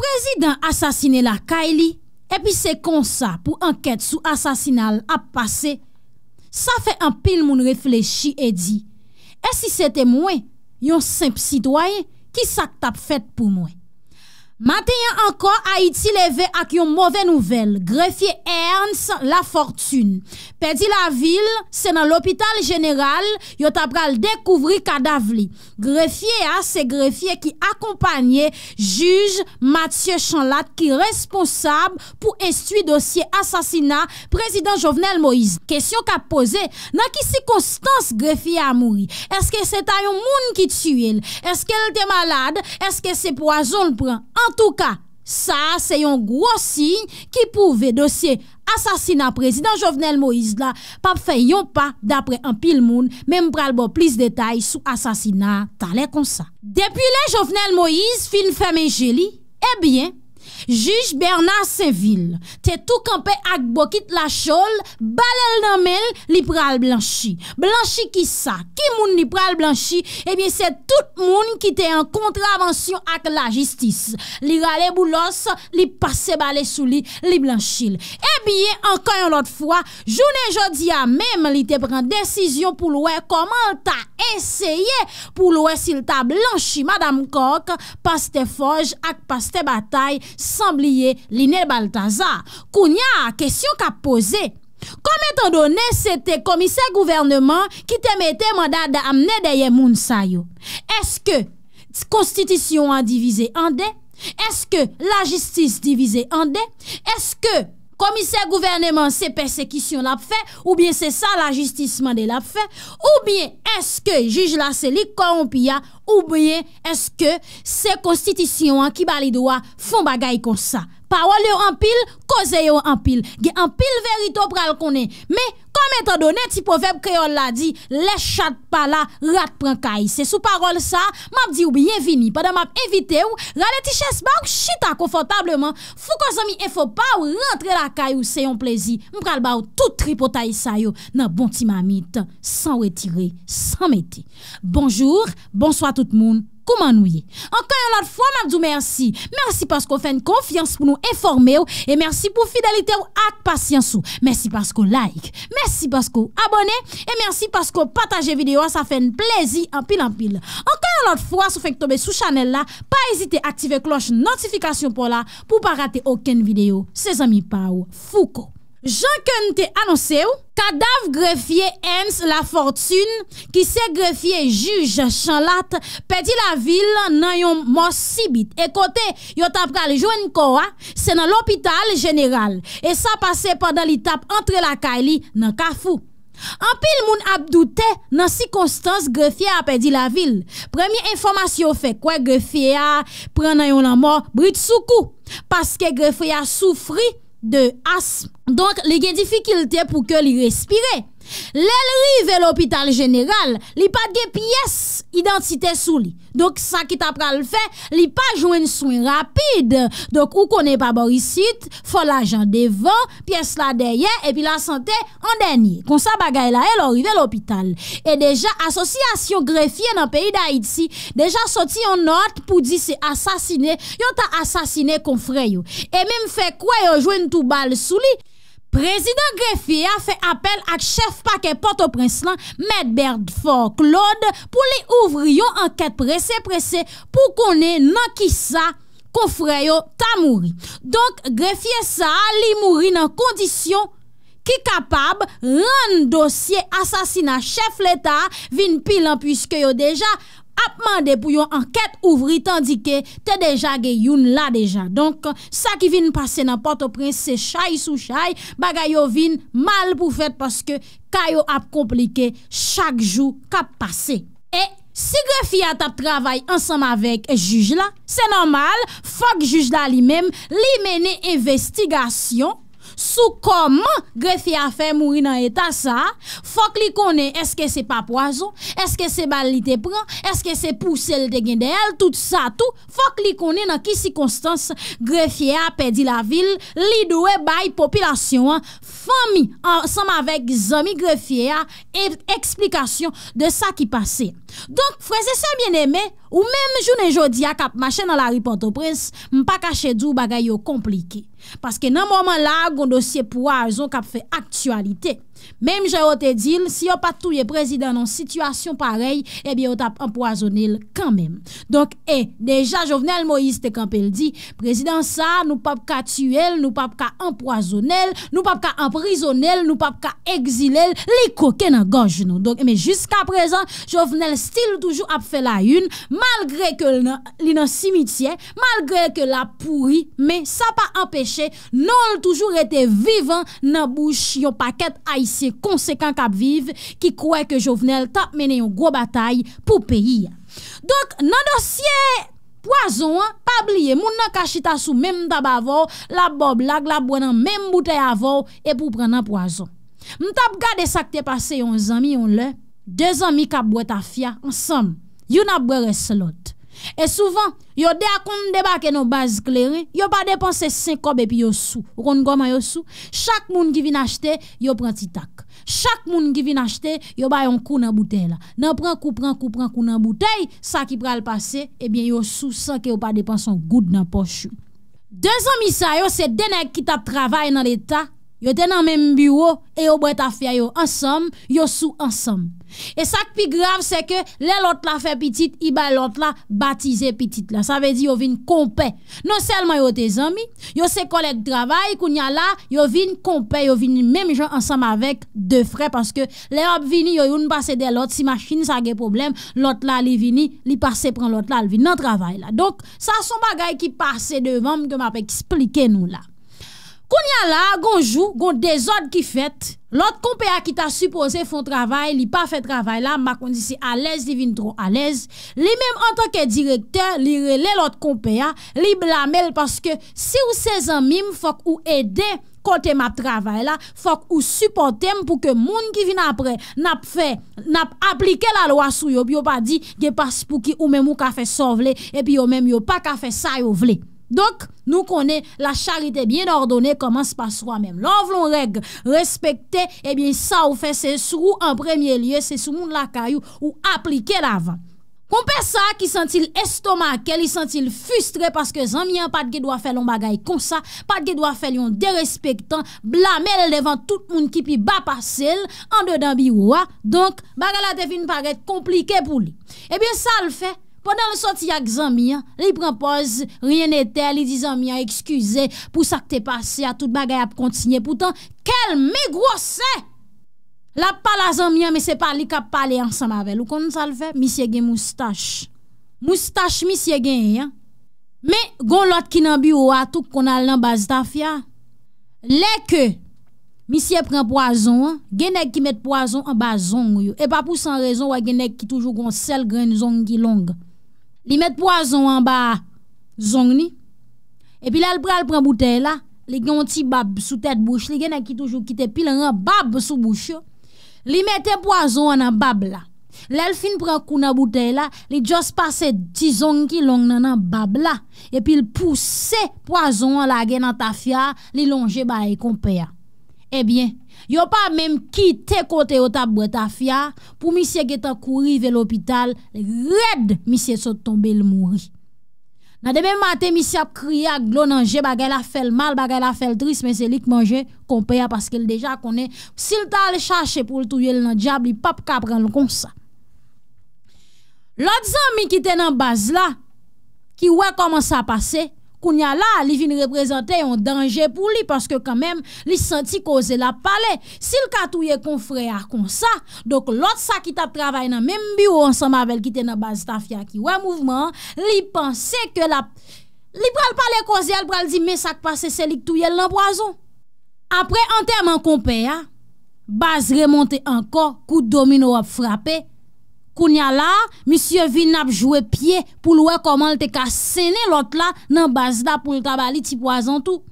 Prezident asasine la Kylie e pi se konsa pou anket sou asasinal ap pase, sa fe an pil moun reflechi e di, e si sete mwen yon simp sidwaye ki sak tap fet pou mwen. Matenyan ankon a iti leve ak yon mouve nouvel, grefye Ernst Lafortune. Pedi la vil, se nan l'opital general, yon tabral dekouvri kadavli. Grefye a, se grefye ki akompanye juj Mathieu Chanlat ki responsab pou estui dosye asasina prezident Jovenel Moïse. Kesyon ka pose, nan ki si konstans grefye a mouri? Eske se ta yon moun ki tsyil? Eske el te malade? Eske se poazon pren? tou ka, sa se yon gros sign ki pouve dosye asasina prezident Jovenel Moïse la, pap fe yon pa dapre an pil moun, men m pral bo plis detay sou asasina talè kon sa. Depi le Jovenel Moïse, film Femme en Gélie, ebyen, eh Juge Bernard Seville, te tou kampe ak bokit la chol, balel namel, li pral blanchi. Blanchi ki sa? Ki moun li pral blanchi? Ebyen eh se tout moun ki te an kontravensyon ak la jistis. Li rale boulos, li pase bale souli, li blanchil. biye ankan yon lot fwa, jounen jodi a menm li te pran desisyon pou lwe koman ta esye pou lwe sil ta blanchi madam kok, paste foj ak paste batay sambliye linel baltaza. Kounya, kesyon ka pose, kome tan donen se te komise gouvernement ki te mette mandat da amne deye moun sayo. Eske, konstitisyon an divize ande? Eske, la jistis divize ande? Eske, komise gouvernement se persekisyon la fè, ou bien se sa la justisman de la fè, ou bien eske juj la seli korompiya, ou bien eske se konstitisyon an ki bali doa fon bagay kon sa. Parol yo anpil, koze yo anpil. Ge anpil verito pral konen. Me, kom etan donen ti poveb kreol la di, le chat pala rat pran kay. Se sou parol sa, map di ou biyevini. Padan map evite ou, rale ti ches bag, chita konfotableman. Fou kozomi efo pa ou rentre la kay ou se yon plezi. Mpral ba ou tout tripotay sa yo. Nan bon ti mamit, san wetire, san meti. Bonjour, bonsoi tout moun. pou manouye. Ankan yon lot fwa, mabdou mersi. Mersi paskou fè n konfians pou nou informe ou, e mersi pou fidelite ou ak pasyans ou. Mersi paskou like, mersi paskou abone, e mersi paskou pataje video, sa fè n plezi an pil an pil. Ankan yon lot fwa, sou fèk tobe sou chanel la, pa ezite aktive kloche notifikasyon pou la, pou pa rate oken video. Se zami pa ou, fouko. Jean Keunte annonse ou Kadav grefye Enns Lafortune Ki se grefye juj chanlat Pedi la vil nan yon mor sibit E kote yo tap pral joen kowa Se nan lopital general E sa pase padan li tap entre la kaili nan kafou Anpil moun ap doute nan si konstans grefye a pedi la vil Premye informasyon fe kwe grefye a Pren nan yon la mor britsou kou Paske grefye a soufri De asm Donk li gen difikilte pou ke li respire Lel ri ve l'opital general Li pat gen piyes Identite sou li Donk sa ki ta pral fe, li pa jwen souen rapide. Donk ou konen pa borisit, fo la jan devan, pi es la deyen, epi la sante, an denye. Kon sa bagay la el, orive l'opital. E deja, asosyasyon grefye nan peyi da iti, deja soti yon not pou di se asasine, yon ta asasine kon freyo. E men fe kwa yo jwen tou bal sou li? Prezident Greffier a fe apel ak chef pa ke poto prenslan Medbert For Claude pou li ouvri yo anket prese prese pou konen nan ki sa konfrayo ta mouri. Donk Greffier sa li mouri nan kondisyon ki kapab ren dosye asasina chef l'Etat vin pilan pwiske yo deja. ap mande pou yon anket ouvri tandike te deja ge yon la deja. Donk, sa ki vin pase nan pote prens se chay sou chay, baga yo vin mal pou fet paske kayo ap komplike chak jou kap pase. E, si ge fiyat ap travay ansam avek e juj la, se normal, fok juj la li mem li mene investigasyon, Sou kom grefye a fe mouri nan etasa, fok li kone eske se pa poazo, eske se balite pran, eske se pusele de gen de el, tout sa tout, fok li kone nan kisi konstans grefye a pedi la vil, li do e bay populasyon, fami, ansam avek zomi grefye a eksplikasyon de sa ki pase. Donk fwese se mjen eme ou menm jounen jodia kap mache nan la ripantoprens mpa kache djou bagay yo komplike. Paske nan mwaman la gondosye pou a azon kap fe aktualite. Mem jè o te dil, si yo patou ye prezident nan situasyon parey, ebi yo tap empoazonel kanmem. Donk e, deja Jovenel Moïse Tekampel di, prezident sa, nou pap ka tuel, nou pap ka empoazonel, nou pap ka emprisonel, nou pap ka eksilel, li koke nan ganj nou. Donk e, me jiska prezant, Jovenel stil toujou ap fe la yun, malgre ke li nan simitye, malgre ke la pouri, me sa pa empèche, nou l toujou rete vivan nan bouch yon paket ay. siye konsekant kap vive ki kouè ke jovenel tap mène yon gwo batay pou peyi. Dok nan dosye poazon pabliye moun nan kachita sou mèm mtab avò, la bob lag, la bwenan mèm boute avò e pou prenan poazon. Mtab gade sakte pase yon zami yon lè, de zami kap bwè ta fia, ansam, yon ap bwè res lote. E souvan, yo de akoun debake nou baz kleri Yo pa depanse 5 kob epi yo sou Roun goma yo sou Chak moun ki vin achete, yo pran ti tak Chak moun ki vin achete, yo bayon kou nan boutey la Nan pran kou pran kou pran kou nan boutey Sa ki pral pase, ebyen yo sou san ke yo pa depanse un goud nan pochou De zon misa yo, se denek ki tap travay nan le tak Yo ten nan menm biwo E yo bret a fya yo ansam Yo sou ansam E sak pi grav se ke Le lot la fe pitit I ba lot la batize pitit la Sa ve di yo vin kompe Non selman yo te zami Yo se kolek travay Koun ya la Yo vin kompe Yo vin menm jan ansam avek De fre Paske le ap vini Yo yon pase de lot Si machini sa ge problem Lot la li vini Li pase pran lot la Non travay la Donk sa son bagay ki pase devan Mke ma pek explike nou la Koun ya la, gounjou, goun de zot ki fet, lot konpeya ki ta supose fon travay, li pa fe travay la, makon disi alez, li vin tro alez, li menm an tanke direkter, li rele lot konpeya, li blamel paske si ou se zanmim fok ou ede kote map travay la, fok ou supote m pou ke moun ki vin apre nap aplike la loa sou yo, pi yo pa di ge pas pou ki ou menm ou ka fe son vle, e pi yo menm yo pa ka fe sa yo vle. Donk nou konè la charité bien ordonné Koman se passe wè mèm Lò vlon reg, respekte Ebyen eh sa ou fè se sou en premier lieu Se sou moun lakay ou aplike lavan Kompè sa ki sentil estomake Li sentil fustre Paske zanmien patke doa fè loun bagay kon sa Patke doa fè loun derespektan Blamel devan tout moun ki pi ba pasel An de dan bi wè Donk bagay la devine paret komplike pou li Ebyen eh sa l fè Podan le soti ak zanmian, li prempoz, ryen ete, li di zanmian, ekskuse, pou sa k te pase, a tout bagay ap kontinye. Poutan, kel mi gros se! La pala zanmian, me se pali ka pali ansan mavel. Ou konon sa le fe? Misye gen moustache. Moustache misye gen, ya. Me, gon lot ki nan bi oua, touk konal nan bazita fya. Le ke, misye pren poazon, gen ek ki met poazon an bazong yo. E pa pou san rezon, wè gen ek ki toujou gon sel grenzon ki longa. Li met poason an ba zong ni, epi lal pral pran boute la, li gen yon ti bab sou tet bouch, li gen a ki toujou kite, pil an an bab sou bouch yo, li met te poason an an bab la, lal fin pran kou nan boute la, li jos pase ti zong ki long nan an bab la, epi l pou se poason an la gen an ta fya, li longe ba e kompe ya. Eh Ebyen, Yon pa mèm ki te kote yo ta breta fya, pou misye geta kouri ve l'opital, red misye sot tombe l'mouri. Nade mèm mate misye ap kriya glonanje bagay la fel mal, bagay la fel tris, mèm se lik manje, kompeya paske l'deja konen. Sil ta l'chache pou l'touyel nan diabli, pap kapren l'konsa. L'adzan mi ki te nan baz la, ki wè koman sa pase, Koun ya la li vin reprezentè yon dange pou li Paske kamem li santi koze la pale Sil ka touye kon freya kon sa Dok lot sa ki tap travay nan menm biyo An sa mabel kite nan bazita fya ki wè mouvman Li panse ke la Li pral pale koze al pral di Me sak pase selik touye lan boazon Apre an term an kompe ya Baz remonte anko Kou domino wap frape kounya la, misye vin ap jwe pye pou lwe koman lte ka sene lot la nan oh, ah, bazda pou lkabali ti poazan tou.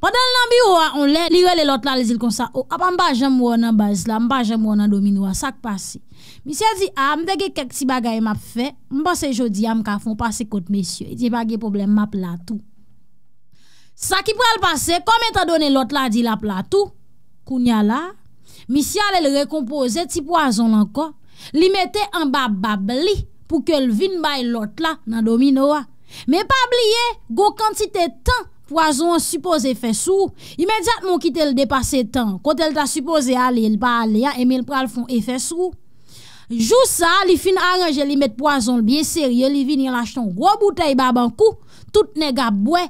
Padal nan bi ou a, on le, liwe le lot la le zil kon sa ou, apan mba jen mwen nan bazda, mba jen mwen nan domino a, sak pase. Misye di a, mbege kek ti bagay map fe, mba se jodi a, mka fon pase kote mesye, e di bagye problem map la tou. Sak ki pou al pase, kome ta done lot la di la platou, kounya la, misye ale lre kompose ti poazan lanko, Li mette an bab bab li pou ke l vin bay lot la nan domino a. Me bab li ye, go kantite tan, poazon suppose efes ou, imediat moun kite l depase tan, kote l ta suppose a li, l pa a li a, eme l pral fon efes ou. Jou sa, li fin aranje li met poazon biye serye, li vin yel achton gro boutei bab an kou, tout nega bwe.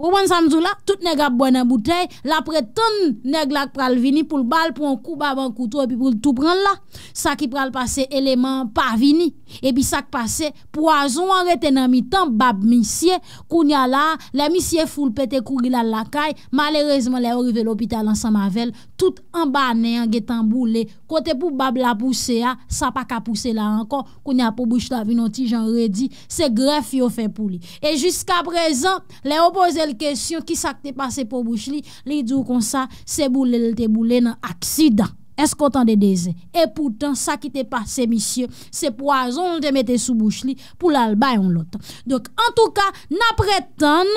Ouwen Sanzou la, tout neg ap boy nan bouteille, la pre ton neg lak pral vini pou l bal pou an kou bab an koutou epi pou l tou pran la, sa ki pral pase eleman pa vini. Epi sak pase, poazon an reten nan mi tan bab misye Koun ya la, la misye foul pete kou gila lakay Malerezman la yo rive l'opital ansan mavel Tout an ba ne an getan boule Kote pou bab la pousse ya, sa pa ka pousse la ankon Koun ya pou bouch la vinoti jan redi Se gref yo fe pou li E jiska prezan, la yo pose l kesyon Ki sak te pase pou bouch li Li djou kon sa, se boule l te boule nan aksidant Eskotan de deze. E poutan sakite pa se misye. Se poazon de mette sou bouch li. Pou la albayon lotan. Dok an tou ka napretan...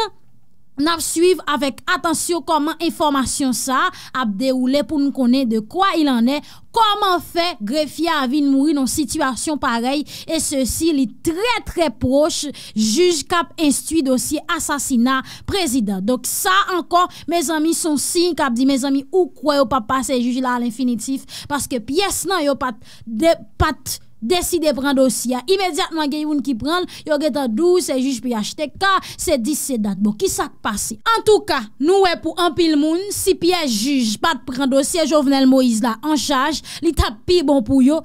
nap suiv avek atensyon koman informasyon sa ap de ou le pou nou konen de kwa il ane koman fe grefia avin mouri nou situasyon parey e se si li tre tre proche juj kap instui dosye asasina prezident doke sa ankon me zami son sin kap di me zami ou kwa yo pa pase juj la al infinitif paske piyes nan yo pat de pat Deside pran dosya Imediatman gen yon ki pran Yo geta 12 se juj pi achete Ka se 17 dat bo Ki sak pase En tou ka nou we pou an pil moun Si piye juj bat pran dosya Jovenel Moïse la an chaj Li tap pi bon pou yo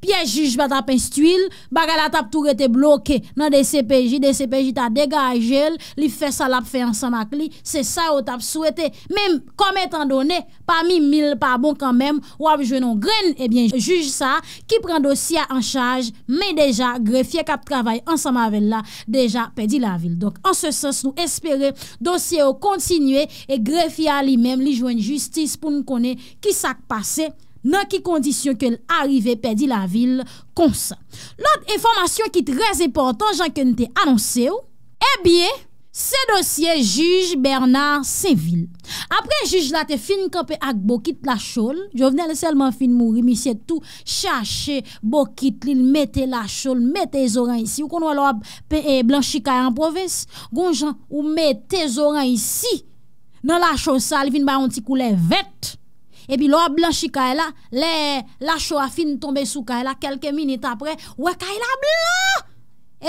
piye juj bat ap en stuil, baga la tap tou rete bloke nan DCPJ, DCPJ ta dega a jel, li fe salap fe ansan ak li, se sa ou tap souwete, mem kom etan done, pa mi mil, pa bon kan mem, wap jwenon gren, ebyen eh juj sa, ki pren dosya an chaj, me deja grefye kap travay ansan mavel la, deja pedi la vil. Donk, an se sos nou espere, dosye ou kontinue, e grefye a li mem, li jwen justice pou nou kone, ki sak pase, nan ki kondisyon ke l'arive pe di la vil konsa. Lout informasyon ki trez eportan jan ke nte anonse ou, e eh bie, se dosye juj Bernard Seville. Apre juj la te fin kape ak bokit la chol, jo vnen le selman fin mouri, misye tou chache bokit li l mette la chol, mette zoran isi, ou kon wala pe eh, blanchi kaya an proves, gon jan ou mette zoran isi, nan la chonsa li fin ba yon ti koule vette, E pi lo a blanchi ka e la, la show a fin tombe sou ka e la, kelke minute apre, wè ka e la blan!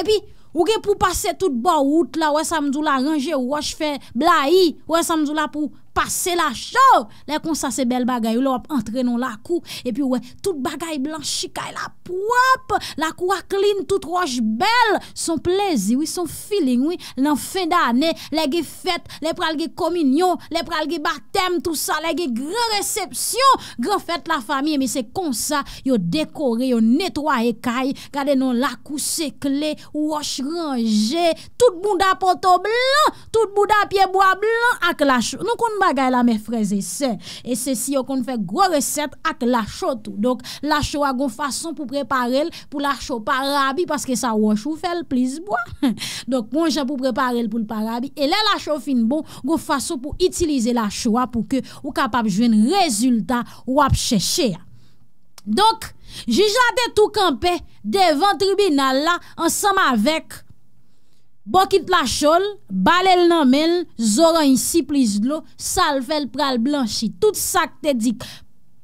E pi, wè pou pase tout ba wout la, wè sa mzou la ranje, wè ch fe blan hi, wè sa mzou la pou... pase la chou, lè kon sa se bel bagay, ou lè wap entre nan lakou, epi wè, tout bagay blan, chika e la pouap, lakou waklin, tout wosh bel, son plezi, son feeling, wè, nan fè danè, lè ge fèt, lè pral ge kominyon, lè pral ge batem, tout sa, lè ge gran resepsyon, gran fèt la fami, mi se kon sa, yo dekore, yo netwaye kay, gade nan lakou sekle, wosh range, tout bunda pote blan, tout bunda piye boye blan, ak la chou, nou kon nou bagay la me freze se. E se si yo kon fèk gro resèt ak la chotou. Donk la chowa gon fason pou preparel pou la chow parabi paske sa wò chou fèl plis bwa. Donk moun jè pou preparel pou l'parabi e lè la chow fin bon gon fason pou itilize la chowa pou ke ou kapap jwen rezultat wò ap chèche. Donk jè jatè tou kampe devan tribunal la ansam avèk Bokit la chol, balel nan men, zoran yisi pliz lo, sal fel pral blanshi. Tout sak te dik,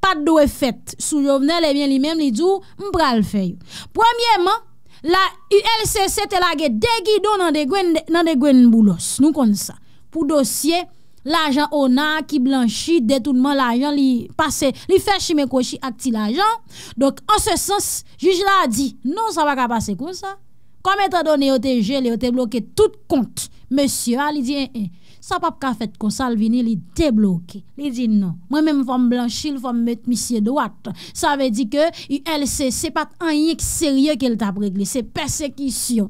pat do e fet, sou jovnel e eh vyen li men li djou, m pral feyo. Premyeman, la ULCC te lage degido nan de gwen nboulos, nou kon sa. Pou dosye, la jan ona ki blanshi, detounman la jan li pase, li fershi me koshi ak ti la jan. Dok, an se sens, juj la di, nou sa va ka pase kon sa. Kom ah, e eh, eh, non. ta don e o te gel e o te bloke tout kont. Monsie a li di en en. Sa pap ka fet kon sal vini li de bloke. Li di nan. Mwen men fom blanchil fom met misye dwat. Sa ve di ke y el se se pat an yek serye ke l ta pregle. Se persekisyon.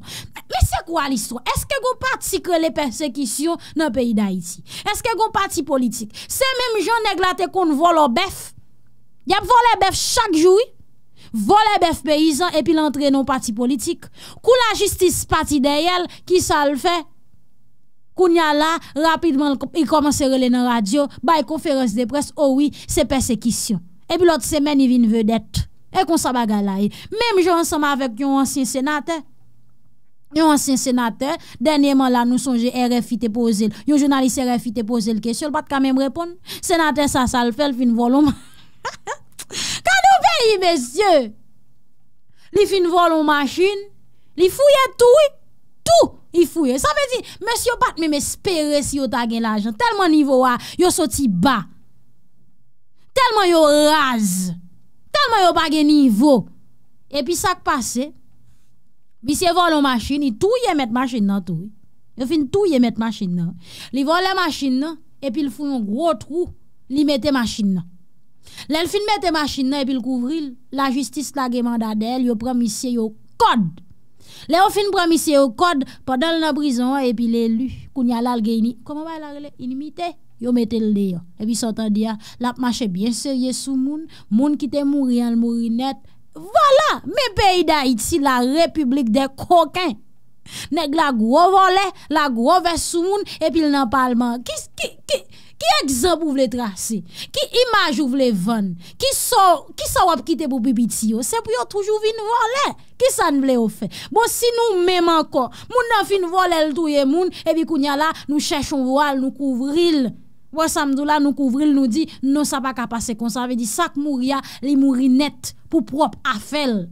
Le se kwa li so? Eske goun pati kre le persekisyon nan peyi da iti? Eske goun pati politik? Se menm joun neglate kon volo bef? Y ap vole bef chak joui? voler bœuf paysan et puis l'entrée non parti politique. Kou la justice parti d'elle qui ça le fait? a là, rapidement, il commence à relayer dans la radio, bah, conférence de presse, oh oui, c'est persécution. Et puis l'autre semaine, il vient vedette. Et qu'on s'en Même j'en ensemble avec un ancien sénateur. Un ancien sénateur, dernièrement là, nous songe RFI te posé, un journaliste RFI te posé le question, pas de quand même répondre. Sénateur, ça, ça le fait, il vient voler. Kan nou pe yi mesye Li fin vol yon masyin Li fouye tou Tou yi fouye Sa pe di Mesye pat me me spere si yo tagye la jan Telman nivou a Yo soti ba Telman yo raz Telman yo bagye nivou E pi sak pase Bisye vol yon masyin Li tou yi met masyin nan tou Li fin tou yi met masyin nan Li vol yon masyin nan E pi li foun yon gro trou Li mete masyin nan Len fin mette machin nan epi l kouvril, la justis la gemanda del, yo promisye yo kod. Len yo fin promisye yo kod, pa del nan brison, epi l elu, kounya lal geni, kouman bay la rele, inimite, yo mette l deyo. Epi sotan diya, lap mache bien serye sou moun, moun kite mouri an l mouri net. Vola, me peyi da iti la republik de kokan. Neg la grovo le, la grove sou moun, epi l nan palman, kis, kis, kis. Ki ekzab ou vle trase, ki imaj ou vle ven, ki sa wap kite pou bibit si yo, se pou yo toujou vin vole, ki sa nou vle ou fe. Bon, si nou mem anko, moun nan fin vole l touye moun, e bi kounya la, nou chèchon voal, nou kouvril. Bon, samdou la, nou kouvril, nou di, nou sa pa kapa se konsave, di sak mou ria, li mou rinet pou prop afel.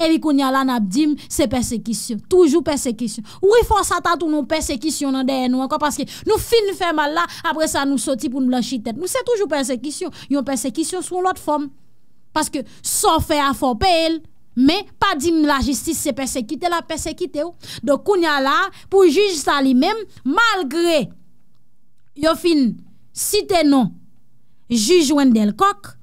E li koun ya lan ap di m, se persekisyon. Toujou persekisyon. Ou e fò satan tou nou persekisyon nan deyè nou anko, paske nou fin fè mal la, apre sa nou soti pou nou lanshi tèt. Nou se toujou persekisyon. Yon persekisyon sou lòt fòm. Paske so fè a fò pe el, me pa di m la jistis se persekite, la persekite ou. Do koun ya lan, pou juj sa li mèm, malgre yo fin site nan jujwen del kokk,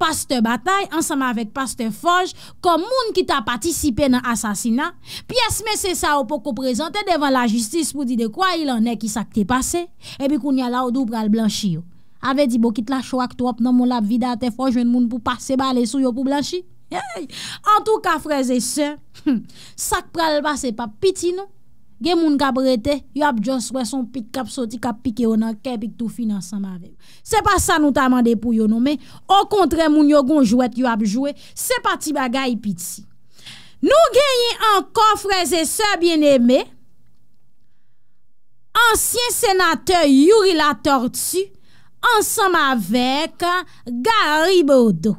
Paste batay ansama avèk paste foj Kom moun ki ta patisipe nan asasina Pi asme se sa ou pou ko prezante Devan la justis pou di de kwa Il anè ki sak te pase E bi koun ya la ou dou pral blanshi yo Ave di bo ki te la chou ak to op Nan moun lap vida ate foj Ven moun pou pase balesou yo pou blanshi En tou ka freze se Sak pral base pap piti nou Gen moun kap rete, yon ap jons wè son pik kap soti kap pike yon an, ke pik tou finansan ma vek. Se pa sa nou ta mande pou yon nou men, o kontre moun yon gon jwèt yon ap jwè, se pa ti bagay pit si. Nou genyen an kofreze se bien eme, ansyen senate yuri la tortue, ansan ma vek, ga ribo do.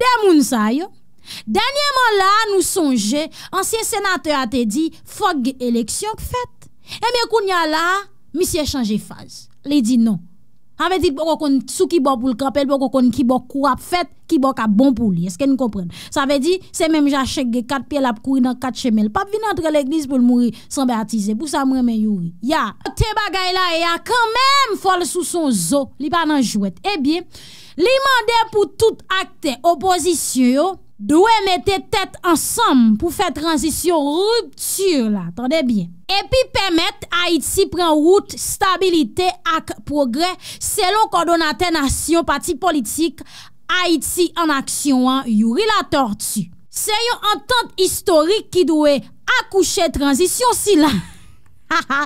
Demoun sa yon, Danyèman la nou sonje Ansyen senatè a te di Fok ge eleksyon k fèt E mè koun ya la Misi e chanje faz Li di nou A ve di pou kon sou ki bok pou l krapèl Pou kon kon ki bok kou ap fèt Ki bok ap bon pou li Eske nou kompren Sa ve di se mè mè jacheke Gè kat pèl ap kouri nan kat chemèl Pap vin antre l eklis pou l mouri San bè atize Pou sa mè mè yuri Ya Te bagay la ya Kan mèm fol sou son zo Li pa nan jouet E eh bie Li mandè pou tout akte Oposisyyo dwe mette tèt ansom pou fè tranzisyon ruptur la. Tande bien. Epi pemet, Haïti pren route stabilite ak progre selon kondonate nasyon pati politik Haïti an aksyon an yuri la tortu. Se yon antant historik ki dwe akouche tranzisyon si la. Ha ha.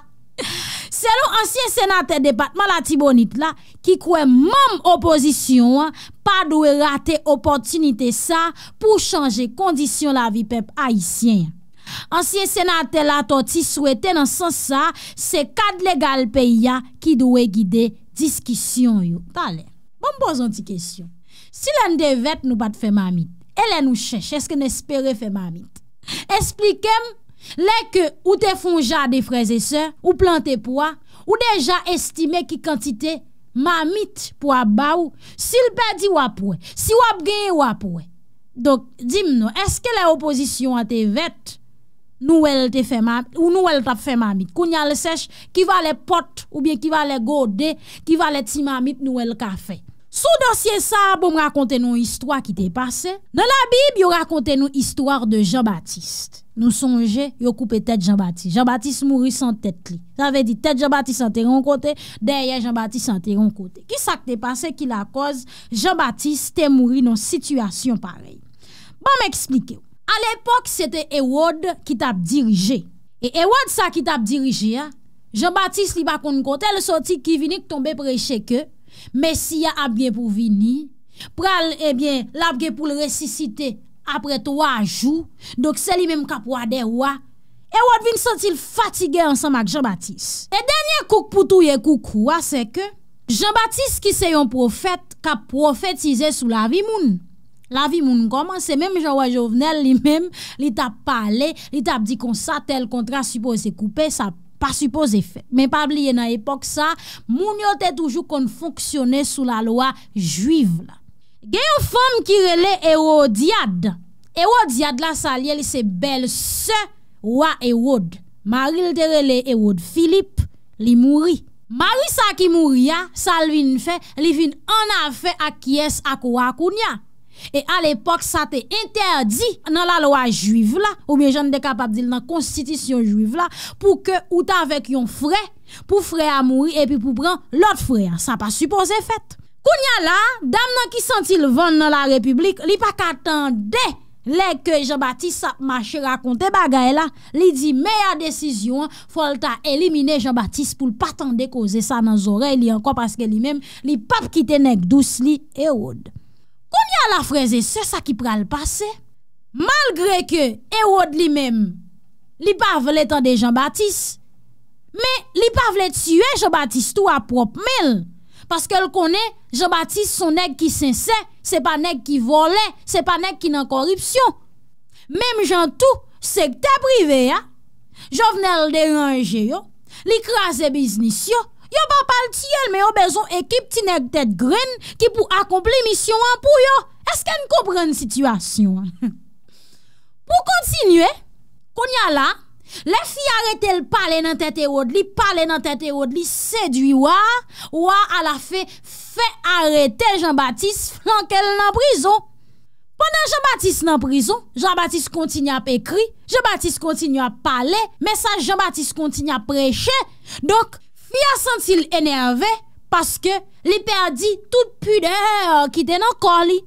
Selon ansyen senate depatman la tibonit la, ki kwe mam opozisyon, pa dwe rate opotunite sa pou chanje kondisyon la vi pep aisyen. Ansyen senate la toti souwete nan san sa se kad legal peya ki dwe gide diskisyon yo. Tale, bom boz an bon, ti kesyon. Si len devet nou bat fe mamit, elen nou chèche eske nespere fe mamit. Esplikem, leke ou te fonja de fraze se, ou plante poa, ou deja estime ki kantite, Mamit pou ap ba ou Sil pe di wap we Si wap geye wap we Dok dim nou Eske le opozisyon an te vet Nou el te fe mamit Ou nou el tap fe mamit Kounya le sech Ki va le pot Ou bien ki va le gode Ki va le ti mamit nou el ka fe Sou dosye sa Boum rakonte nou istwa ki te pase Nan la bib yo rakonte nou istwa de Jean Baptiste Nou sonje yo koupe tete Jean-Baptiste Jean-Baptiste mouri san tete li Tete Jean-Baptiste san te ron kote Derye Jean-Baptiste san te ron kote Ki sakte pase ki la koz Jean-Baptiste te mouri nan situasyon pare Ba m eksplike A l epok sete Ewaad ki tap dirije E Ewaad sa ki tap dirije Jean-Baptiste li bakon kote Le soti ki vini k tombe preche ke Mesiya ap gen pou vini Pra ebyen Lap gen pou le resisite apre to wajou, dok se li mem kap wade wwa, e wad vin sotil fatige ansan mak Jean-Baptiste. E denye kouk pou tou ye kouk wwa, se ke Jean-Baptiste ki se yon profet kap profetize sou la vi moun. La vi moun koman, se mem Jean-Baptiste jovenel li mem, li tap pale, li tap di kon sa tel kontra suppose koupe, sa pa suppose fe. Men pabli ye nan epok sa, moun yo te toujou kon foksyone sou la loa juiv la. Gen yon fom ki rele Erodiad Erodiad la sa liye li se bel se Wa Erod Mari li te rele Erod Filip li mouri Mari sa ki mouri ya Sa li vin fe Li vin an a fe ak kyes ak wakoun ya E al epok sa te interdi Nan la loa juiv la Ou mien jen de kapab dil nan konstitisyon juiv la Pou ke ou ta vek yon fre Pou fre a mouri E pi pou pran lot fre ya Sa pa suppose fet Koun ya la, dam nan ki sentil von nan la republik, li pa katande le ke Jean-Baptiste sa mache rakonte bagay la, li di meya desisyon folta elimine Jean-Baptiste pou li patande koze sa nan zorey li anko paske li men, li pap kite nek dousli erode. Koun ya la freze se sa ki pral pase, malgre ke erode li men, li pa vle tande Jean-Baptiste, me li pa vle tsyue Jean-Baptiste ou aprop mel. Paske l konen, je batis son nek ki sensen, se pa nek ki vole, se pa nek ki nan koripsyon. Mem jan tou, sekte prive ya, jo vnen l deranje yo, li kras e biznis yo, yo pa pal tiyel, me yo bezon ekip ti nek tet grin ki pou akomple misyon an pou yo. Eske n kopren sitwasyon? Po kontinwe, konya la... Le fi arete l pale nan tete Erode li, pale nan tete Erode li, sedwi waa, waa ala fe, fe arete Jean-Baptiste flankel nan prizon. Pendan Jean-Baptiste nan prizon, Jean-Baptiste kontinye ap ekri, Jean-Baptiste kontinye ap pale, mensaj Jean-Baptiste kontinye ap preche. Dok, fi a sentil enerve, paske li perdi tout pude kite nan koli.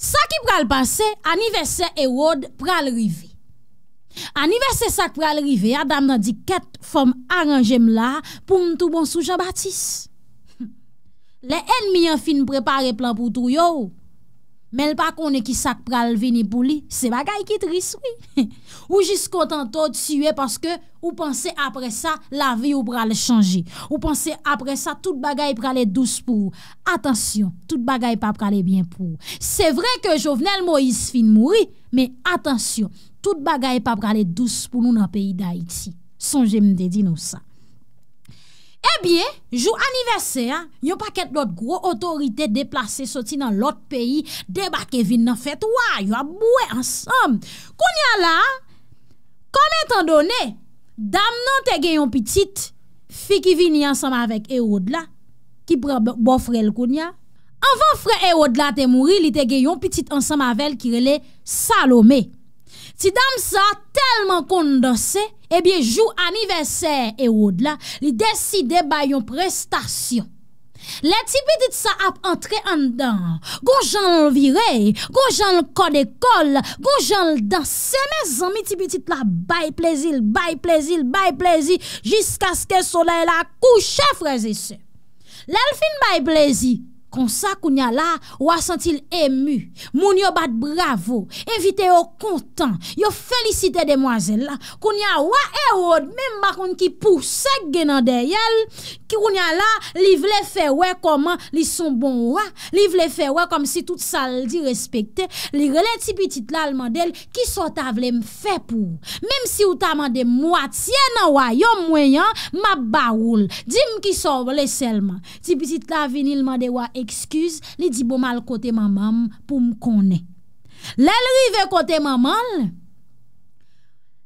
Sa ki pral pase, anivesen Erode pral rivi. Anive se sak pral rive, adam nan di ket fom aranje m la pou m tou bon sou jan batis. Le en mi an fin prepare plan pou tou yo. Mel pa konen ki sak pral vini pou li, se bagay ki triswi. Ou jis kontan to tsywe paske ou panse apre sa la vi ou pral chanje. Ou panse apre sa tout bagay pral et douz pou. Atensyon, tout bagay pa pral et bien pou. Se vre ke jovenel Moïse fin mouri, men atensyon. Tout bagay pa prale douz pou nou nan peyi da iti. Son jemde di nou sa. E eh bie, jou aniversè, yon pa ket lot gro otorite deplase soti nan lot peyi, deba ke vin nan fet, waa, yon a bouwe ansam. Kounia la, konen tan donè, dam nan te gen yon pitit, fi ki vin yon ansam avek Erod la, ki pre bo frel kounia. Anvan fre Erod la te mouri, li te gen yon pitit ansam avek kirele Salome. E, Ti dam sa telman kondanse, ebye jou aniveser e wad la li deside bay yon prestasyon. Le ti bitit sa ap antre an dan, gojan virey, gojan kode kol, gojan dans, semen zan mi ti bitit la bay plezil, bay plezil, bay plezil, jiska ske sole la kouche freze se. Lel fin bay plezil. konsa kounya la, wwa sentil emu, moun yo bat bravo evite yo kontan yo felicite demwazel la kounya wwa erod, menm bakoun ki pou sek genan deyel ki kounya la, li vle fe wwe koman li son bon wwa li vle fe wwe kom si tout saldi respekte, li vle tipi titla lman del ki sotavle mfe pou menm si wta man de mwa tienan wwa, yo mwenyan mba baroul, dim ki sotavle selman tipi titla vinil man de wwa ekskuz, li di bo mal kote mamam pou m konen. Lèl rive kote mamal,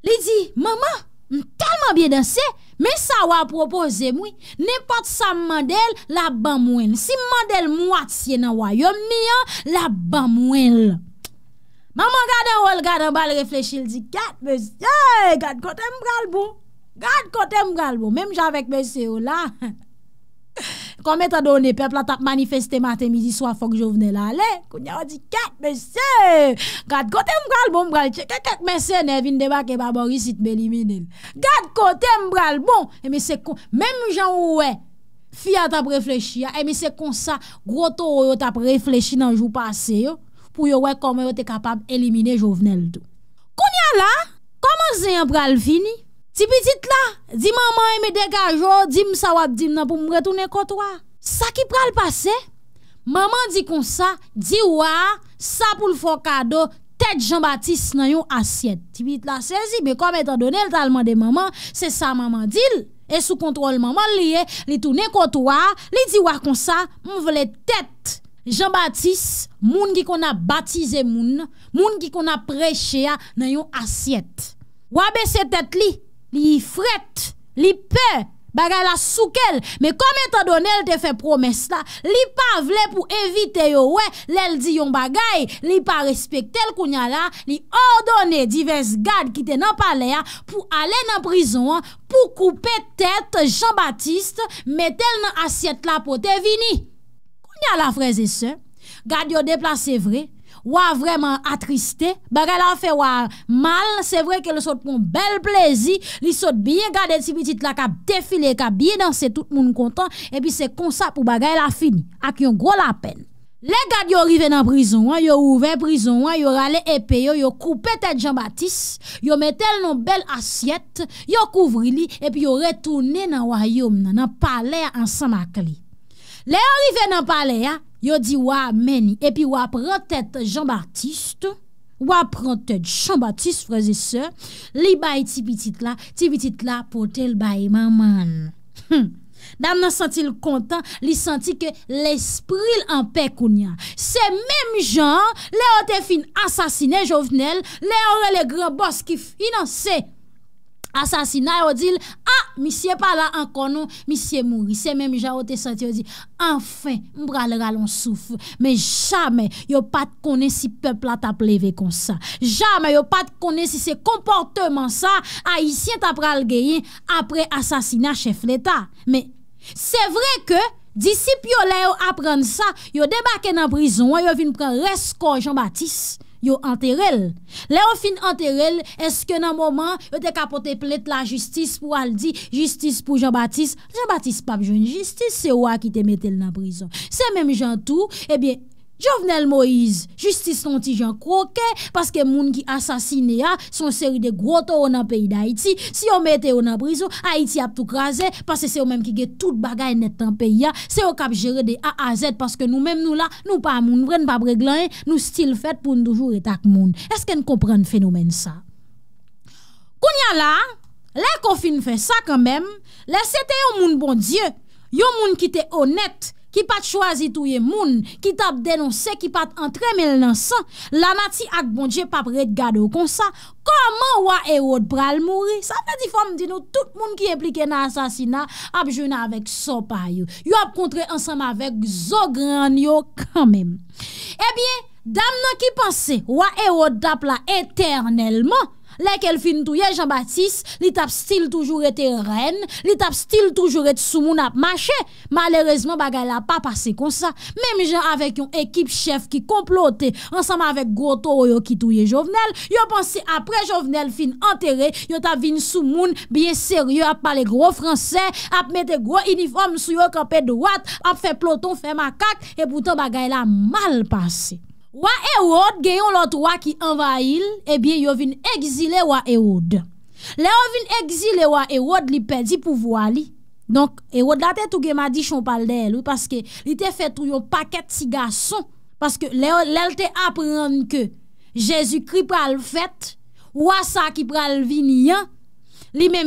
li di, mama, m kalman bie dansè, mè sa wapropose moui, nèpot sa mandel, la ban mwen. Si mandel mouat siena wayom, mè sa wapropose moui, mè sa wapropose moui, mè sa wapropose moui, mè sa wapropose moui, mè sa wapropose moui, mè sa wapropose moui, Kome ta do ne pep la tap manifeste maten midi swa fok jovenel ale. Koun ya wadi ket mese. Gat kote mbral bon mbral che. Kek ket mese ne vin debak e babori sit me elimine. Gat kote mbral bon. Eme eh, se kon, mem jan wè. Fia tap reflechi ya. Eme eh, se kon sa, groto wè tap reflechi nan jou pase yo. Pou yo wè kome yo te kapab elimine jovenel do. Koun ya la, koman se yon bral vini? Ti pitit la, di maman e me degajo, di msa wat di mna pou mbre toune kotwa. Sa ki pral pase, maman di konsa, di waa, sa pou l'fokado, tet Jean-Baptiste nan yon asyet. Ti pitit la, sezi, be kom etan donen l talman de maman, se sa maman dil, e sou kontrol maman liye, li toune kotwa, li di waa konsa, mwen vle tet Jean-Baptiste, moun ki kon a batize moun, moun ki kon a prechea nan yon asyet. Wabe se tet li, li fret, li pe, bagay la soukel, me kome ta donel te fe promes la, li pa vle pou evite yo we, lel di yon bagay, li pa respekte l kounya la, li ordone diverse gad ki te nan palea, pou ale nan prizon, pou koupe tete Jean-Baptiste, metel nan asyet la pou te vini. Kounya la freze se, gad yo deplase vre, Wa vreman atristé Bagay la fe wa mal Se vre ke le sot pou bel plezi Li sot biye gade si bitit la ka defile Ka biye dansè tout moun kontan E pi se konsa pou bagay la fin Ak yon gro la pen Le gade yo rive nan prizon Yo ouve prizon Yo rale epe yo Yo koupe te djan Batis Yo metel nou bel asyet Yo kouvri li E pi yo retoune nan wajom nan Nan pale ya ansan makli Le yo rive nan pale ya Yo di wap meni, epi wap rontet Jean-Baptiste, wap rontet Jean-Baptiste, freze se, li bay ti bitit la, ti bitit la pou tel bay mamman. Dam nan sentil kontan, li senti ke l'espril an pekounyan. Se mem jan, le o te fin asasine jovenel, le o re le grebos ki finanse. Asasina yo di li, a, ah, mi siye pala an konon, mi siye mouri. Se men mi jan yo te santi yo di, anfen, mbra le ralon soufou. Men jame yo pat kone si pepla ta pleve kon sa. Jame yo pat kone si se komporteman sa, a, yisien ta pral geyen apre asasina chef leta. Men se vre ke disip yo le yo apren sa, yo debake nan prizon, yo vin pran resko jan batis. Yo anter el Le ou fin anter el Eske nan mouman E de kapote plet la justice Pou al di Justice pou Jean-Baptiste Jean-Baptiste pap joun justice Se ou a ki te metel nan prison Se menm Jean-Tou Ebyen eh Jovenel Moïse, justice nanti Jean Croquet Paske moun ki asasine ya Son seri de grotto ou nan peyi d'Haïti Si yon mette ou nan briso Haïti ap tou kraze Paske se ou menm ki ge tout bagay net tan peyi ya Se ou kap jere de A à Z Paske nou menm nou la nou pa moun Vren pa breglen, eh? nou stil fèt pou ndoujou retak moun Eske n kompren fenomen sa Koun ya la La konfin fè sa kan menm Lese te yon moun bon die Yon moun ki te onet ki pat chwazi touye moun, ki tap denonse, ki pat antre mel nan san, lanati ak bondje pap red gado konsa, koman wa e wot pral mouri? Sa apre difonm di nou, tout moun ki implike nan asasina, ap jwena avek sopa yo, yo ap kontre ansam avek zo gran yo kanmem. Ebyen, dam nan ki pase, wa e wot dapla eternelman, Lèkel fin touye Jean-Baptiste Li tap stil toujou ete ren Li tap stil toujou ete soumoun ap mache Malèrezman bagay la pa pase kon sa Mèm jè avèk yon ekip chèf ki komplote Ansam avèk gwo touyo ki touye Jovenel Yo panse apre Jovenel fin enterè Yo tap vin soumoun biye seryò Ap pale gro fransè Ap mette gro inifom souyo kapè droat Ap fè ploton fè makak E boutan bagay la mal pase Wa Erod, geyon lot wa ki envahil, ebyen yo vin egzile wa Erod. Le yo vin egzile wa Erod li pedi pou vwa li. Donk Erod daten touge ma di chon pal de elou, paske li te fet tou yo paket si gason. Paske le yo lel te apren ke, Jezu kri pral fet, wa sa ki pral vin yon,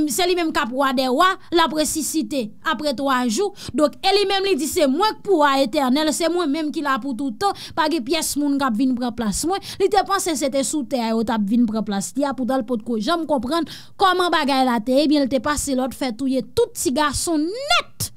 Se li menm kap wade wwa, la presisite apre to anjou. Dok e li menm li di se mwen k pou wade eternel, se mwen menm ki la apoutou to, page piyes moun kap vin preplas mwen. Li te panse se te soute a yo tap vin preplas di apoutal potko. Jom kompren koman bagay la te, e bin li te pase lòt fè touye tout si gason net.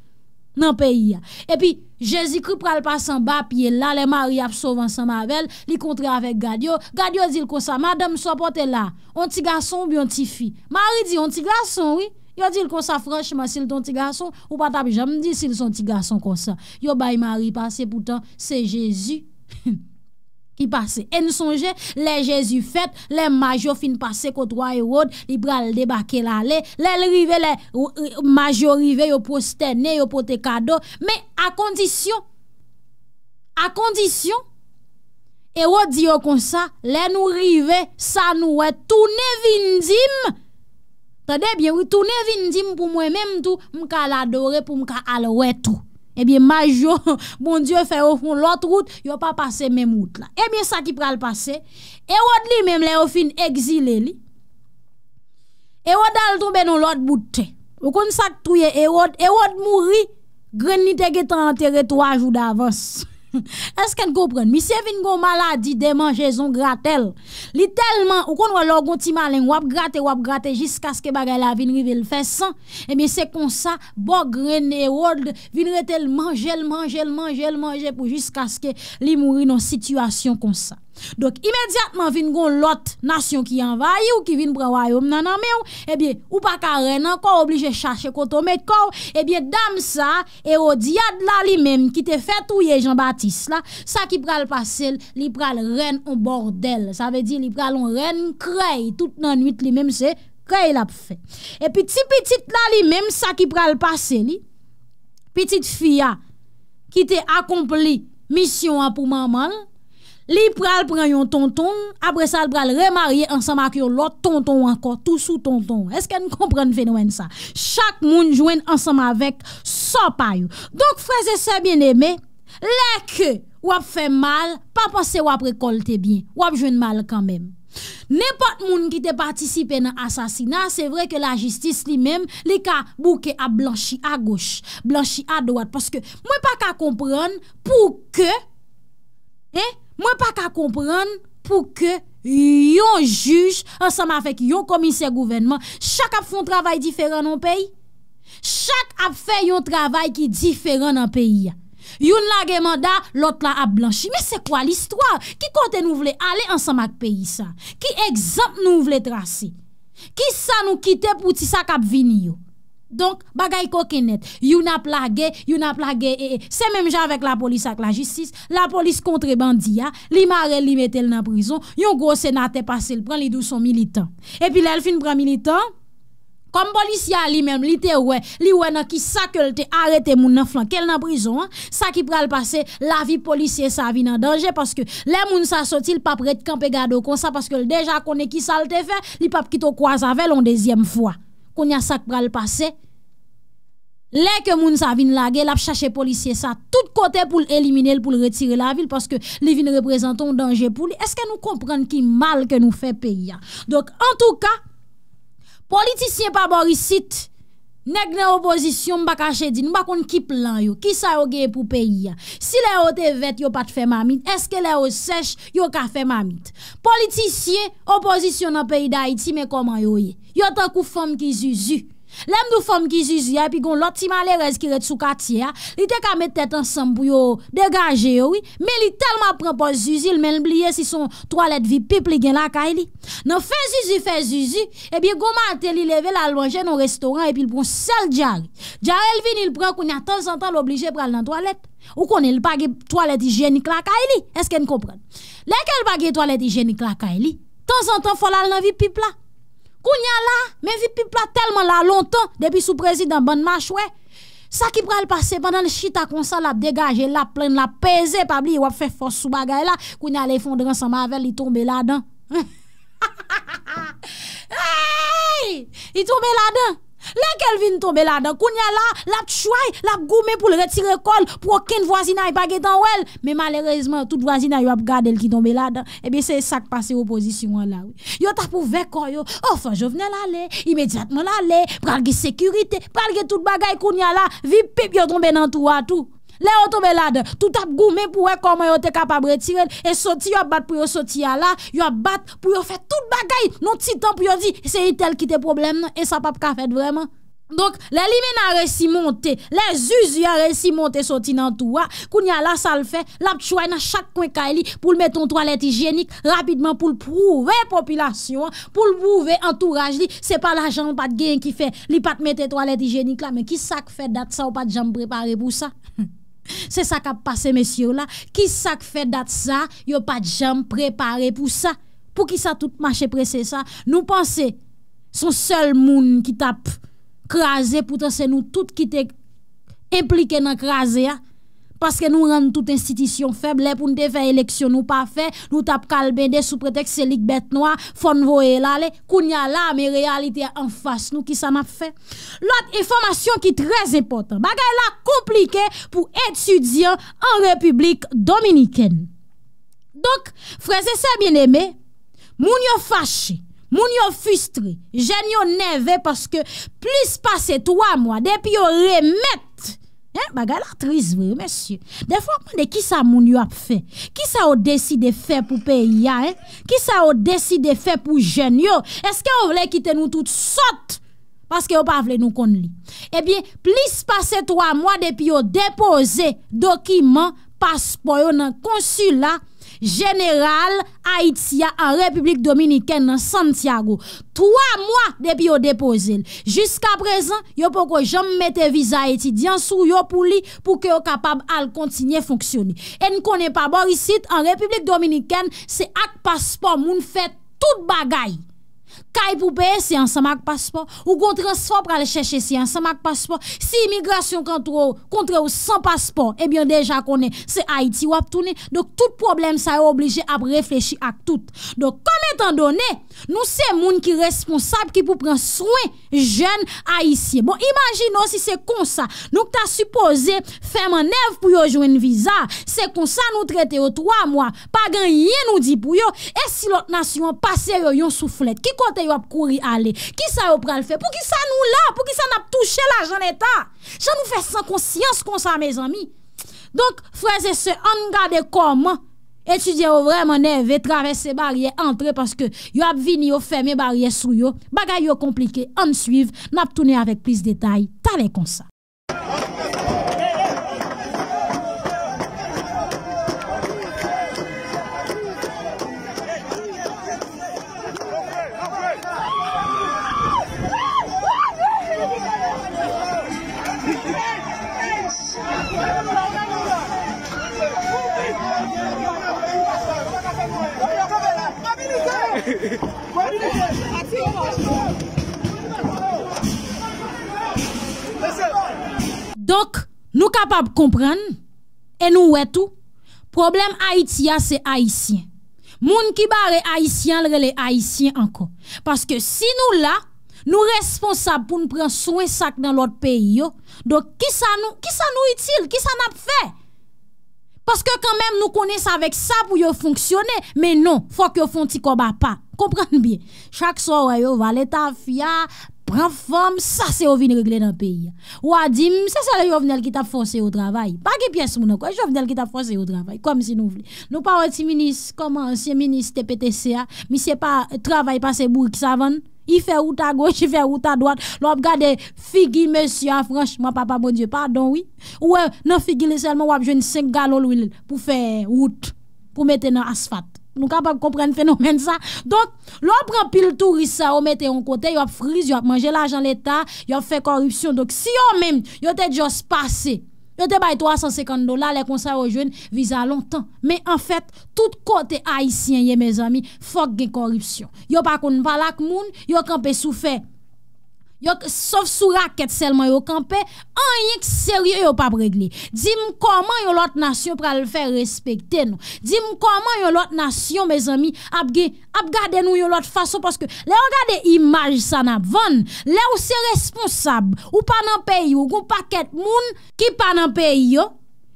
nan peyi ya. E pi, Jezi krip pral pa san ba, piye la, le mari ap sovan san mavel, li kontre avèk gadyo. Gadyo di l kosa, madame so potè la, onti gason bi onti fi. Mari di onti gason, yo di l kosa fronche masil ton onti gason, ou pata pi jam di sil son onti gason kosa. Yo bay mari pase poutan, se Jezi. li pase. En sonje, le jezu fet, le majo fin pase kotwa e wot, li pral debake la le, le li rive, le e, majo rive yo pou stene, yo pou te kado, me akondisyon, akondisyon, e wot diyo konsa, le nou rive, sa nou wet, tou ne vindim, tadebyen, tou ne vindim pou mwen menm tou, mka la dore pou mka al wetou. Ebyen eh maj yo, bon diyo fè ou fon lout route, yo pa pase menmoute la. Ebyen eh sa ki pral pase, Erod li menmle ou fin exile li. Erod al troube nou lout boutè. Ou kon sa ki touye Erod, Erod mouri, gren nite ge tan anterre 3 jou davans. Esken gopren, misye vin go maladi Demanje zon gratel Li telman, ou konwa logon ti malen Wap graten, wap graten, jiska ske bagay la Vin rive l fesan, e eh mi se konsa Bogren e wold Vin re telman, jelman, jelman, jelman Jepou, jiska ske li mouri Non situasyon konsa Dok imediatman vin gon lot Nasyon ki envaye ou ki vin prawayom Nanan me ou Ou pa ka ren an Kou oblije chache koutou Met kou Ebyen dam sa E o diad la li men Ki te fet ou ye Jean-Baptiste la Sa ki pral pase Li pral ren an bordel Sa ve di li pral an ren krey Tout nan nwit li men se Krey la pou fe E pi ti pitit la li men Sa ki pral pase li Pitit fia Ki te akompli Misyon an pou maman la Li pral pran yon tonton... Apre sa l pral remarye ansama kyo lot... Tonton wanko... Tou sou tonton... Eske nou kompran fenwen sa... Chak moun jwen ansama vek... Sopayou... Donk freze se bien eme... Lek... Wap fe mal... Pa pase wap rekolte bien... Wap jwen mal kanmem... Nepot moun ki te patisipe nan asasina... Se vre ke la jistis li mem... Li ka bouke a blanchi a goch... Blanchi a doat... Paske mwen pa ka kompran... Pou ke... He... Eh, Mwen pa ka kompran pou ke yon juj ansama fek yon komiser gouvenman chak ap fon travay diferan an peyi. Chak ap fe yon travay ki diferan an peyi. Yon la remanda, lot la ap blanshi. Me se kwa l'istwa? Ki kote nou vle ale ansama ak peyi sa? Ki egzant nou vle trase? Ki sa nou kite pou ti sa kap vini yo? Donk bagay kokenet You na plage, you na plage eh, eh. Se menm jan vek la polis ak la jistis La polis kontre bandiya Li mare li metel nan prizon Yon gwo senate pase, li pran li dou son militant Epi lèl fin pran militant Kom polis ya li menm, li te wè Li wè nan ki sa ke lte arete moun nan flan Kel nan prizon, sa ki pral pase La vi polisye sa vi nan dange Paske lè moun sa soti l papre Kanpe gado konsa, paske l deja kone ki salte fe Li pap ki to kwa zave l on dezyem fwa konya sak pral pase le ke moun sa vin lage lap chache polisye sa tout kote pou l elimine l pou l retire la vil paske li vin reprezenton danje pou li eske nou komprende ki mal ke nou fe pe ya dok an tou ka politisye pa borisit negne oposisyon baka chedin bakon ki plan yo ki sa yo ge pou pe ya si le yo te vet yo pat fe mamit eske le yo sech yo ka fe mamit politisye oposisyon an pe yi da iti me koman yo ye Yo tan kou fom ki zuzu Lem nou fom ki zuzu E pi gon lotima le rez kiret sou kati ya Li te ka met tet ansan pou yo degaje yo Me li telman prepo zuzu Il men bliye si son toalet vi pip li gen la ka e li Nan fe zuzu fe zuzu E pi gomante li leve la louange Non restoran e pi il pon sel diar Diyar el vin il prekou Nya tan zantan l oblije prel nan toalet Ou kon el bagi toalet ijenik la ka e li Eske n kompren Lek el bagi toalet ijenik la ka e li Tan zantan folal nan vi pip la Koun ya la, men vi pipla telman la lontan, debi sou prezident ban manch wey. Sa ki pral pase banan li chita kon sa la, degaje la, plen la, peze pa bli, wap fe fos sou bagay la, koun ya le fondran sa mavel, li tombe la dan. Li tombe la dan. Lèkèl vin tombe la dan Kounya la, lap tchouay, lap goume pou lretire kol Prokèn vwazina yi pagè tan wèl Mè malèrezman, tout vwazina yi wap gade El ki tombe la dan Ebe eh se sak pase oposisyon la Yo tapou vekoy yo, ofan jo vnen lalè Imediatman lalè, pralge sekurite Pralge tout bagay kounya la Vipip yo tombe nan tou atou Le otobelade, tout ap goumè pou wè koman yo te kapab retirel, e soti yo bat pou yo soti ala, yo bat pou yo fè tout bagay, non ti tan pou yo di, se yi tel ki te problem nan, e sa pap ka fèd vreman. Donk, le limè nan resi monte, le zuzi nan resi monte soti nan toua, kounya la sal fè, lap chouay nan chak kwenkay e li, pou l met ton toalet higienik, rapidman pou l prouve popilasyon, pou l prouve antouraj li, se pa la jan pat gen ki fè, li pat met te toalet higienik la, men ki sak fè dat sa ou pat jan mprepare pou sa. Se sak ap pase mesyo la Ki sak fe dat sa Yo pat jam prepare pou sa Pou ki sa tout mache prese sa Nou panse son sol moun ki tap Kraze pou tanse nou tout ki te Implike nan kraze ya Paske nou rande tout institisyon feble, pou nou defen eleksyon nou pa fe, nou tap kalbende sou pretek selik bete noa, fon voe la le, kounya la me realite an fas nou ki sa map fe. Lot e formasyon ki trez epotan, bagay la komplike pou etudyan an republik dominiken. Donk, freze se bieneme, moun yo fache, moun yo fustre, jen yo neve, paske plis pase 3 mwa, depi yo remet, eh triste, oui, monsieur. Des fois, on qui ça fait? Qui ça a décidé faire pour pays, hein? Qui ça a décidé faire pour jeunes, Est-ce que vous quitter nous toutes sortes? Parce que vous pas voulez nous connaître. Eh bien, plus passe trois mois depuis au déposer document, passeport, yon consulat, General Haïtia an Republik Dominikèn nan Santiago. 3 mwa depi yo depozen. Jiska prezen, yo pou ko jom mette visa Haïtien sou yo pou li pou ke yo kapab al kontinye fonksyoni. En konen pa borisit, an Republik Dominikèn se ak paspon moun fet tout bagay. Kay pou peye si an samak paspor Ou kon transfer prale cheche si an samak paspor Si imigrasyon kontre ou Kontre ou san paspor, ebyen deja konen Se Haiti wap toune, dok tout problem Sa yo oblije ap reflechi ak tout Dok kom etan donen Nou se moun ki responsab ki pou Pren souen jen a isye Bon imagino si se kon sa Nou ta suppose fem an ev Pou yo jwen visa, se kon sa Nou trete yo 3 mwa, pa gen Ye nou di pou yo, e si lot nasyon Pase yo yon souflet, ki kote yo ap kouri ale, ki sa yo pral fe pou ki sa nou la, pou ki sa nap touche la janeta, janou fe san konsyans konsa me zami, donk freze se, an gade kom etu diyo vreman neve, travesse barye, entre, paske yo ap vini yo, feme barye sou yo, bagay yo komplike, an suive, nap toune avek plis detay, tale konsa Donk, nou kapap kompren, e nou wetou, problem Haitia se Haitien. Moun ki ba re Haitien, re le Haitien anko. Paske si nou la, nou responsab pou nou pren souen sak nan lot peyi yo, donk ki sa nou itil, ki sa nap fe? Paske kanmem nou kones avek sa pou yo fonksyonen, menon, fok yo fon ti kobar pa. Kompran biye. Chak so wè yo valeta fia, renfom, sa se yo vin regle nan peyi. Ou adim, hmm, sa se yo vnel ki ta fonse yo travay. Pa ki piyes moun anko, yo vnel ki ta fonse yo travay, kom si nou vle. Nou pa wè ti minis, kom an, si minis te pete sea, mi se pa euh, travay pa se bourk savan, i fe route a goche, i fe route a doat, lò ap gade figi mesya, franche, mwa papa moun die, pardon wè. Ou wè, euh, nan figi lè selman wè ap jwen 5 galol wè lè pou fe route, pou mette nan asfat. Nou ka pa kompren fenomen sa Donk, lò pran pil turisa O mette yon kote, yon friz, yon manje l'ajan l'Etat Yon fe korupsyon Donk, si yon men, yon te jos pase Yon te bay 350 dola Lè kon sa yo jwen viza lontan Men en fèt, tout kote haisyen Fok gen korupsyon Yon pa kon palak moun, yon kan pe soufe Sof sou raket selman yo kampe An yik serye yo pap regle Dime koman yo lot nasyon Pra l fè respektè nou Dime koman yo lot nasyon Ap gade nou yo lot fasyon Le yo gade imaj san ap ven Le yo se responsab Ou pa nan peyi yo Ou pa ket moun ki pa nan peyi yo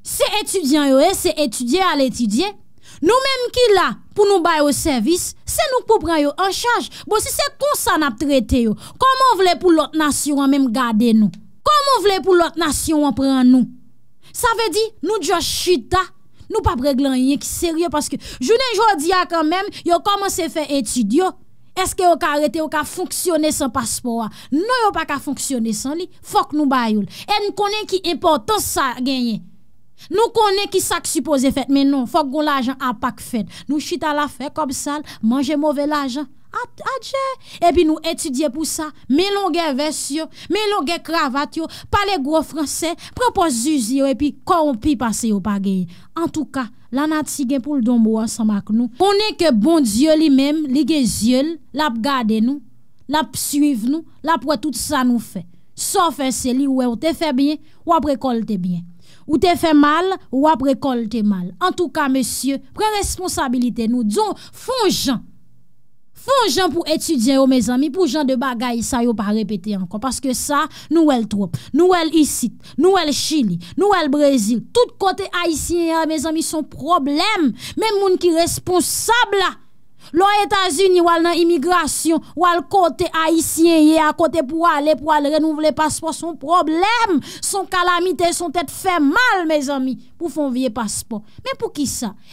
Se etudyan yo Se etudyan al etudyan Nou mèm ki la pou nou bay ou servis, se nou pou pran yo an chanj. Bo si se konsan ap trete yo, koman vle pou lot nasyon an mèm gade nou? Koman vle pou lot nasyon an pran nou? Sa ve di nou diyo chita, nou pa preglan yon yon ki serye. Paske jounen jodi a kan mèm, yo koman se fe etid yo. Eske yo ka arete, yo ka fonksyone san paspo a. Nou yo pa ka fonksyone san li, fok nou bay ou. E nou konen ki importan sa genyen. Nou konen ki sak suppose fet menon Fok goun la ajan apak fet Nou chita la fet kom sal Mange mouvel la ajan ah, A ah, dje Epi nou etudye pou sa Melon gen vers yo Melon gen kravat yo Pale gwo franse Propos zizi yo Epi koron pi pase yo pa geye En tou ka Lan ati gen pou l donbo an samak nou Konen ke bon diyo li mem Li gen ziol Lap gade nou Lap suiv nou Lap wè tout sa nou fet So fè se li wè ou te fè bien Ou ap rekol te bien Ou te fe mal, ou ap rekol te mal. En tou ka, monsye, pre responsabilite nou. Don, fon jan. Fon jan pou etudyan yo, me zami. Pou jan de bagay, sa yo pa repete ankon. Paske sa, nou el trop. Nou el Isit. Nou el Chini. Nou el Brezil. Tout kote Aisyen ya, me zami, son problem. Men moun ki responsable la. Lo Etasuni wale nan imigrasyon Wale kote Aisyen ye A kote pou wale pou wale renouvle paspor Son problem, son kalamite Son tete fe mal, mes ami Pou fon vie paspor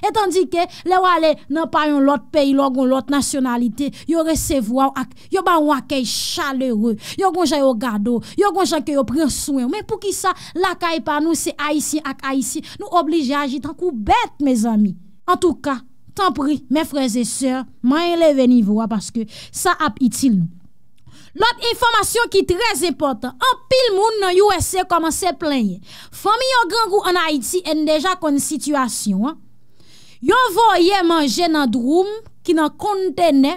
Etan di ke, le wale nan payon Lot peyi, logon lot nasyonalite Yo resevwa, yo ban wakay Chaleure, yo gonja yo gado Yo gonja yo pren souen Men pou ki sa, lakay pa nou se Aisyen Ak Aisyen, nou oblige aji Tan kou bet, mes ami En tou ka Tanpri, me freze se, manye le veni vwa Paske sa ap itil nou Lot informasyon ki trez importan An pil moun nan Yose Koman se planyen Fami yo gangou an Haiti en deja kon situasyon Yo voye manje nan droum Ki nan kontene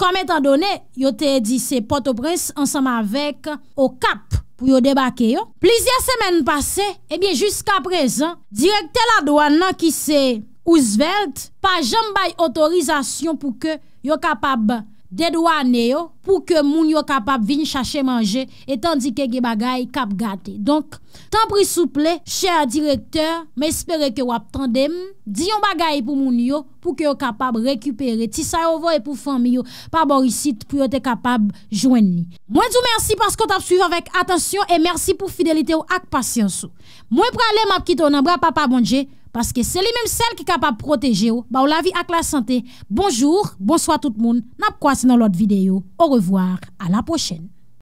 Kom etan donen Yo te edise Port-au-Prince Ansama vek o kap Pou yo debake yo Plizye semen pase, ebyen eh jusqu aprezen Direkte la douan nan ki se ou svelte pa jambay otorizasyon pou ke yo kapab dedwa ane yo, pou ke moun yo kapab vin chache manje, etan di ke ge bagay kap gate. Donk, tan prisouple, chè a direkteur, mè espere ke wap tande m, di yon bagay pou moun yo, pou ke yo kapab rekupere ti sa yon vo e pou fami yo, pa borisit pou yo te kapab jwen ni. Mwen djou mersi paskot ap suyve avèk atasyon, e mersi pou fidelite ou ak pasyansou. Mwen pralè m ap kiton anbra pa pa bondje, Paske se li menm sel ki kapab proteje ou, ba ou la vi ak la sante. Bonjour, bonsoit tout moun, nap kwa se nan lot videyo. Ou revoar, a la pochen.